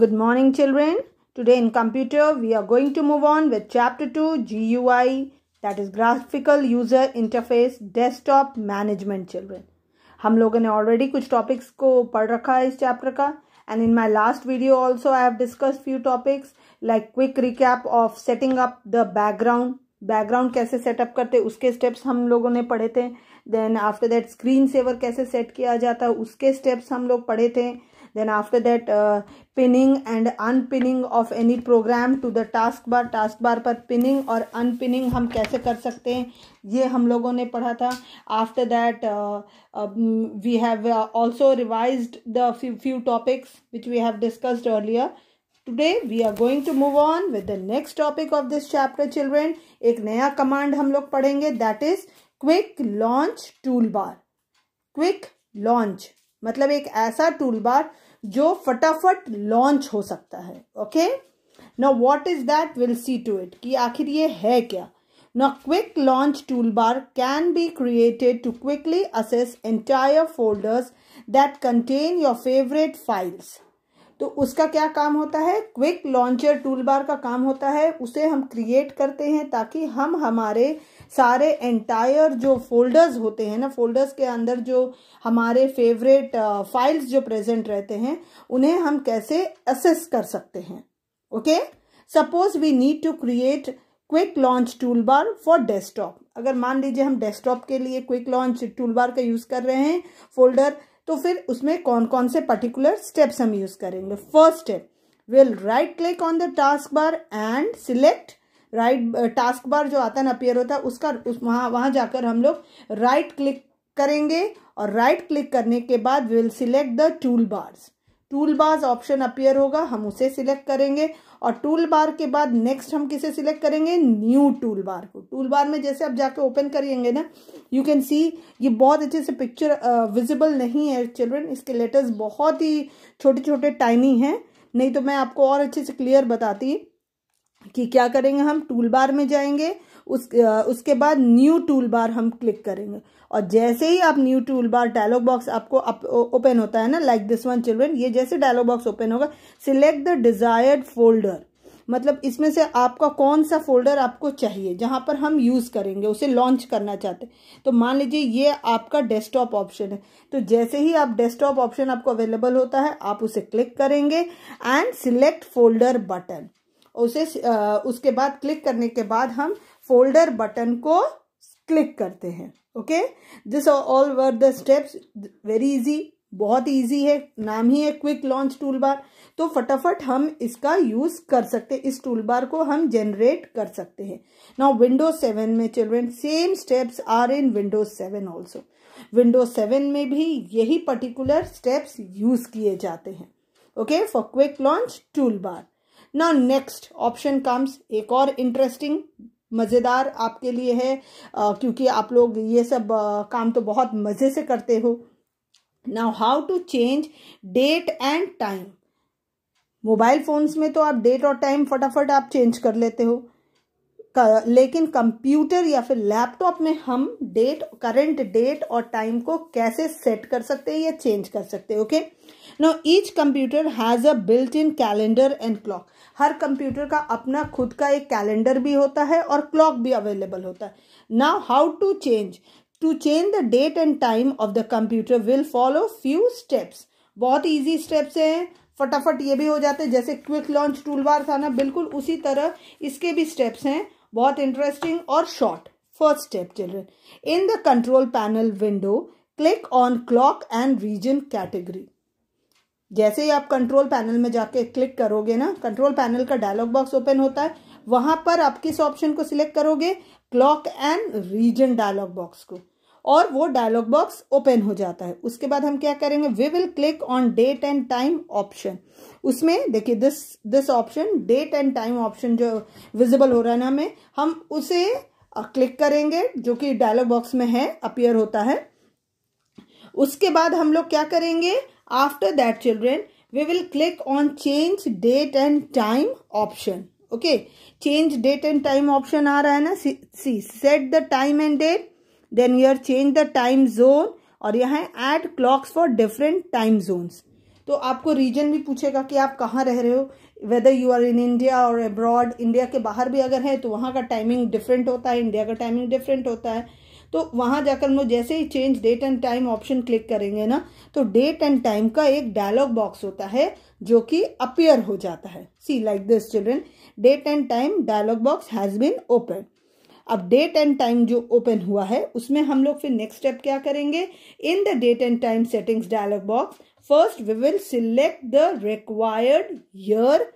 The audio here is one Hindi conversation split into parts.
Good morning children. Today in computer we are going to move on with chapter 2 GUI that is graphical user interface desktop management children. hum लोगों ne already kuch topics ko pad rakha hai is chapter ka and in my last video also i have discussed few topics like quick recap of setting up the background background कैसे सेटअप करते उसके स्टेप्स हम लोगों ने पढ़े थे then after that screen saver कैसे सेट किया जाता उसके स्टेप्स हम लोग पढ़े थे then after that uh, pinning and unpinning of any program to the task bar task bar पर pinning और unpinning हम कैसे कर सकते हैं ये हम लोगों ने पढ़ा था after that uh, uh, we have uh, also revised the few, few topics which we have discussed earlier today we are going to move on with the next topic of this chapter children एक नया कमांड हम लोग पढ़ेंगे that is quick launch tool bar quick launch मतलब एक ऐसा टूल बार जो फटाफट लॉन्च हो सकता है okay no what is that will see to it कि आखिर ये है क्या no quick launch tool bar can be created to quickly access entire folders that contain your favourite files तो उसका क्या काम होता है क्विक लॉन्चर टूल बार का काम होता है उसे हम क्रिएट करते हैं ताकि हम हमारे सारे एंटायर जो फोल्डर्स होते हैं ना फोल्डर्स के अंदर जो हमारे फेवरेट फाइल्स uh, जो प्रेजेंट रहते हैं उन्हें हम कैसे असेस कर सकते हैं okay suppose we need to create quick launch tool bar for desktop अगर मान लीजिए हम डेस्कटॉप के लिए क्विक लॉन्च टूल बार का यूज़ कर रहे हैं फोल्डर तो फिर उसमें कौन कौन से पर्टिकुलर स्टेप्स हम यूज़ करेंगे first step will right click on the task bar and select right task bar जो आता ना अपियर होता है उसका उस वहाँ वहाँ जाकर हम लोग राइट क्लिक करेंगे और राइट right क्लिक करने के बाद will select the tool bars tool bar option appear होगा हम उसे सिलेक्ट करेंगे और टूल बार के बाद नेक्स्ट हम किसे सिलेक्ट करेंगे न्यू टूल बार को टूल बार में जैसे आप जाके ओपन करेंगे ना यू कैन सी ये बहुत अच्छे से पिक्चर विजिबल uh, नहीं है चिल्ड्रन इसके लेटर्स बहुत ही छोटे छोटे टाइनी हैं नहीं तो मैं आपको और अच्छे से क्लियर बताती कि क्या करेंगे हम टूल बार में जाएंगे उस उसके बाद न्यू टूल बार हम क्लिक करेंगे और जैसे ही आप new tool bar dialog box आपको ओपन होता है ना लाइक दिस वन चिल्ड्रेन ये जैसे डायलॉग बॉक्स ओपन होगा सिलेक्ट द डिजायर्ड फोल्डर मतलब इसमें से आपका कौन सा फोल्डर आपको चाहिए जहां पर हम यूज़ करेंगे उसे लॉन्च करना चाहते हैं तो मान लीजिए ये आपका डेस्कटॉप ऑप्शन है तो जैसे ही आप डेस्कटॉप ऑप्शन आपको अवेलेबल होता है आप उसे क्लिक करेंगे एंड सिलेक्ट फोल्डर बटन उसे उसके बाद क्लिक करने के बाद हम फोल्डर बटन को क्लिक करते हैं okay this all were the steps very easy बहुत इजी है नाम ही है क्विक लॉन्च टूल बार तो फटाफट हम इसका यूज कर सकते हैं इस टूल बार को हम जनरेट कर सकते हैं नाउ विंडोज सेवन में children same steps are in Windows seven also Windows seven में भी यही पर्टिकुलर स्टेप्स यूज किए जाते हैं okay for quick launch tool bar now next option comes एक और इंटरेस्टिंग मज़ेदार आपके लिए है क्योंकि आप लोग ये सब काम तो बहुत मज़े से करते हो now how to change date and time mobile phones में तो आप डेट और टाइम फटाफट आप चेंज कर लेते हो लेकिन कंप्यूटर या फिर लैपटॉप में हम डेट करंट डेट और टाइम को कैसे सेट कर सकते हैं या चेंज कर सकते हैं okay no each computer has a built in calendar and clock हर कंप्यूटर का अपना खुद का एक कैलेंडर भी होता है और क्लॉक भी अवेलेबल होता है now how to change to change the date and time of the computer will follow few steps बहुत ईजी स्टेप्स हैं फटाफट ये भी हो जाते हैं जैसे क्विक लॉन्च टूल बार था ना बिल्कुल उसी तरह इसके भी स्टेप्स हैं बहुत इंटरेस्टिंग और short first step children in the control panel window click on clock and region category जैसे ही आप कंट्रोल पैनल में जाके क्लिक करोगे ना कंट्रोल पैनल का डायलॉग बॉक्स ओपन होता है वहां पर आप किस ऑप्शन को सिलेक्ट करोगे clock and region dialog box को और वो डायलॉग बॉक्स ओपन हो जाता है उसके बाद हम क्या करेंगे we will click on date and time option उसमें देखिए this this option date and time option जो विजिबल हो रहा है ना हमें हम उसे क्लिक करेंगे जो कि डायलॉग बॉक्स में है अपियर होता है उसके बाद हम लोग क्या करेंगे after that children we will click on change date and time option okay change date and time option आ रहा है ना see set the time and date then you are change the time zone और यहाँ add clocks for different time zones तो आपको रीजन भी पूछेगा कि आप कहाँ रह रहे हो whether you are in India और अब्रॉड इंडिया के बाहर भी अगर है तो वहाँ का टाइमिंग डिफरेंट होता है इंडिया का टाइमिंग डिफरेंट होता है तो वहाँ जाकर हम लोग जैसे ही change date and time option click करेंगे ना तो डेट एंड टाइम का एक डायलॉग बॉक्स होता है जो कि अपियर हो जाता है see like this children date and time dialog box has been open अब डेट एंड टाइम जो ओपन हुआ है उसमें हम लोग फिर नेक्स्ट स्टेप क्या करेंगे in the date and time settings dialog box first we will select the required year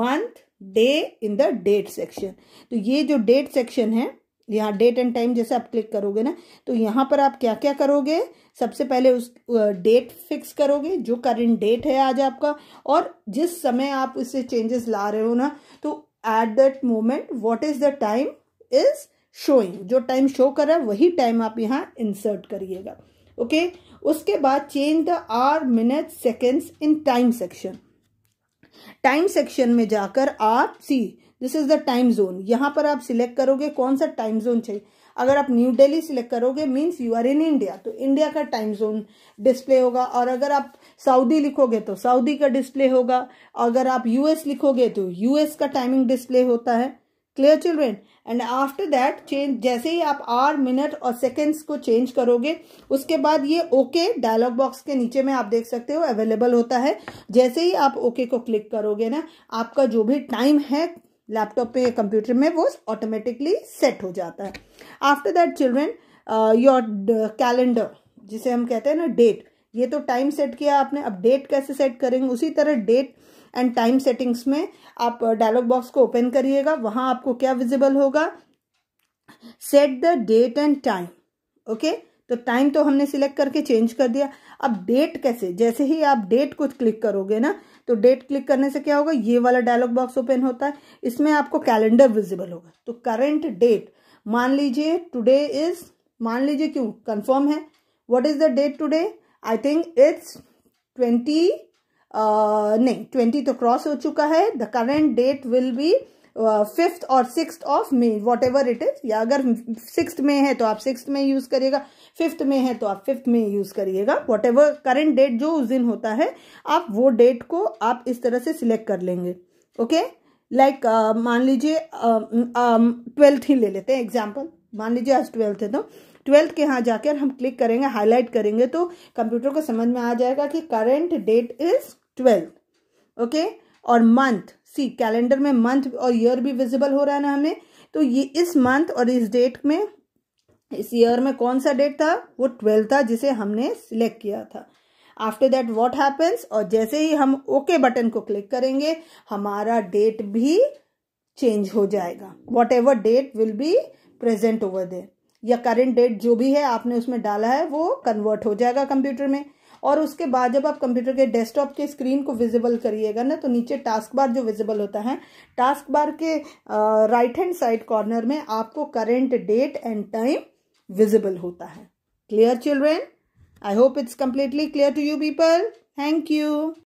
month day in the date section तो ये जो डेट सेक्शन है यहाँ डेट एंड टाइम जैसे आप क्लिक करोगे ना तो यहाँ पर आप क्या क्या करोगे सबसे पहले उस डेट फिक्स करोगे जो करंट डेट है आज आपका और जिस समय आप इससे चेंजेस ला रहे हो ना तो at that moment what is the time is showing जो टाइम शो कर रहा है वही टाइम आप यहाँ इंसर्ट करिएगा ओके उसके बाद change the hour minute seconds in time section time section में जाकर आप see this is the time zone यहाँ पर आप सिलेक्ट करोगे कौन सा टाइम जोन चाहिए अगर आप न्यू दिल्ली सिलेक्ट करोगे means you are in India तो इंडिया का टाइम जोन डिस्प्ले होगा और अगर आप सऊदी लिखोगे तो सऊदी का डिस्प्ले होगा अगर आप यूएस लिखोगे तो यूएस का टाइमिंग डिस्प्ले होता है clear children and after that change जैसे ही आप आर मिनट और सेकेंड्स को चेंज करोगे उसके बाद ये ओके डायलॉग बॉक्स के नीचे में आप देख सकते हो अवेलेबल होता है जैसे ही आप ओके okay को क्लिक करोगे ना आपका जो भी टाइम है लैपटॉप पे या कंप्यूटर में वो ऑटोमेटिकली सेट हो जाता है after that children your calendar जिसे हम कहते हैं ना डेट ये तो टाइम सेट किया आपने अब डेट कैसे सेट करेंगे उसी तरह डेट एंड टाइम सेटिंग्स में आप डायलॉग uh, बॉक्स को ओपन करिएगा वहां आपको क्या विजिबल होगा set the date and time okay तो टाइम तो हमने सिलेक्ट करके चेंज कर दिया अब डेट कैसे जैसे ही आप डेट को क्लिक करोगे ना तो डेट क्लिक करने से क्या होगा ये वाला डायलॉग बॉक्स ओपन होता है इसमें आपको कैलेंडर विजिबल होगा तो करेंट डेट मान लीजिए टुडे इज मान लीजिए क्यों कंफर्म है what is the date today I think it's twenty Uh, नहीं ट्वेंटी तो क्रॉस हो चुका है the current date will be fifth और six of May whatever it is या अगर सिक्स में है तो आप सिक्स में यूज करिएगा फिफ्थ में है तो आप फिफ्थ में यूज करिएगा वॉट एवर करेंट डेट जो उस दिन होता है आप वो डेट को आप इस तरह से सिलेक्ट कर लेंगे ओके लाइक uh, मान लीजिए ट्वेल्थ um, um, ही ले लेते हैं एग्जाम्पल मान लीजिए आज ट्वेल्थ है तो ट्वेल्थ के यहाँ जाकर हम क्लिक करेंगे हाईलाइट करेंगे तो कंप्यूटर को समझ में आ जाएगा कि current date is twelfth okay और मंथ सी कैलेंडर में मंथ और ईयर भी विजिबल हो रहा है ना हमें तो ये इस मंथ और इस डेट में इस ईयर में कौन सा डेट था वो ट्वेल्थ था जिसे हमने सिलेक्ट किया था आफ्टर दैट व्हाट हैपन्स और जैसे ही हम ओके okay बटन को क्लिक करेंगे हमारा डेट भी चेंज हो जाएगा whatever date will be present over there या करेंट डेट जो भी है आपने उसमें डाला है वो कन्वर्ट हो जाएगा कंप्यूटर में और उसके बाद जब आप कंप्यूटर के डेस्कटॉप के स्क्रीन को विजिबल करिएगा ना तो नीचे टास्क बार जो विजिबल होता है टास्क बार के राइट हैंड साइड कॉर्नर में आपको current date and time visible होता है clear children I hope it's completely clear to you people thank you